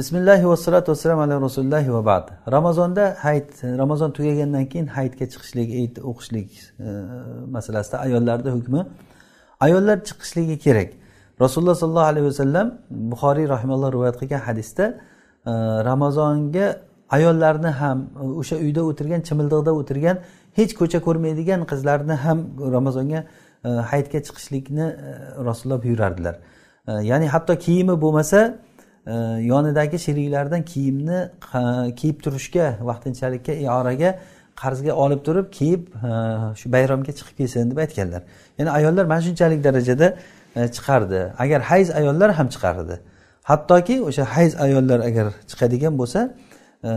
bismillahi vassalotu vassalam ala rasulillah va bad ramazonda hayit ramazon tugagandan keyin hayitga chiqishlik hayit o'qishlik e, masalasida ayollarni hukmi ayollar chiqishligi kerak rasululloh sollallohu alayhi vasallam buxoriy rahimalloh rivoyat qilgan hadisda e, ramazonga ayollarni ham o'sha uyda o'tirgan chimildiqda o'tirgan hech ko'cha ko'rmaydigan qizlarni ham ramazonga e, hayitga chiqishlikni e, rasululloh buyurardilar e, ya'ni hatto kiyimi bo'lmasa yonidagi sheriklaridan kiyimni kiyib turishga vaqtinchalikka ioraga qarzga olib turib kiyib shu bayramga chiqib kelsin deb aytganlar ya'ni ayollar mana shunchalik darajada e, chiqardi agar hayz ayollar ham chiqardi hattoki o'sha hayz ayollar agar chiqadigan bo'lsa e,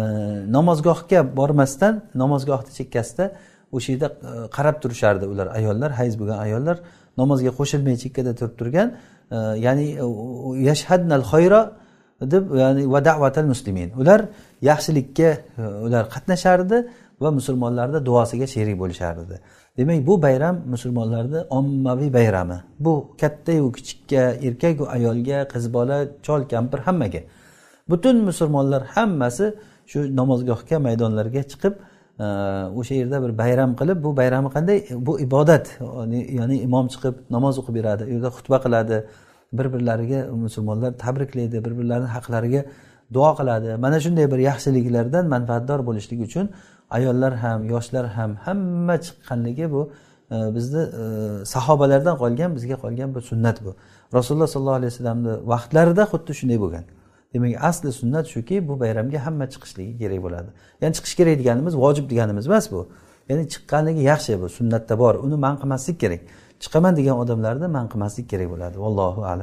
namozgohga bormasdan namozgohni chekkasida o'sha yerda e, qarab turishardi ular ayollar hayz bo'lgan ayollar namozga qo'shilmay chekkada turib turgan ya'ni yashhadnal xoyro deb ya'ni va davatal muslimin ular yaxshilikka e, ular qatnashardi va musulmonlarni duosiga sherik bo'lishardi demak bu bayram musulmonlarni ommaviy bayrami bu kattayu kichikka erkaku ayolga qiz bola chol kampir hammaga butun musulmonlar hammasi shu namozgohga maydonlarga chiqib o'sha e, yerda bir bayram qilib bu bayrami qanday bu ibodat ya'ni imom chiqib namoz o'qib beradi u yerda xutba qiladi bir birlariga musulmonlar tabriklaydi bir birlarini haqlariga duo qiladi mana shunday bir yaxshiliklardan manfaatdor bo'lishlik uchun ayollar ham yoshlar ham hamma chiqqanligi bu e, bizni e, sahobalardan qolgan bizga qolgan bir sunnat bu rasululloh sollallohu alayhi vasallamni vaqtlarida xuddi shunday bo'lgan demak asli sunnat shuki bu bayramga hamma chiqishligi kerak bo'ladi ya'ni chiqish kerak deganimiz vojib deganimiz emas bu ya'ni chiqqanligi yaxshi bu sunnatda bor uni man qilmaslik kerak chiqaman degan odamlarni man qilmaslik kerak bo'ladi vallohu alam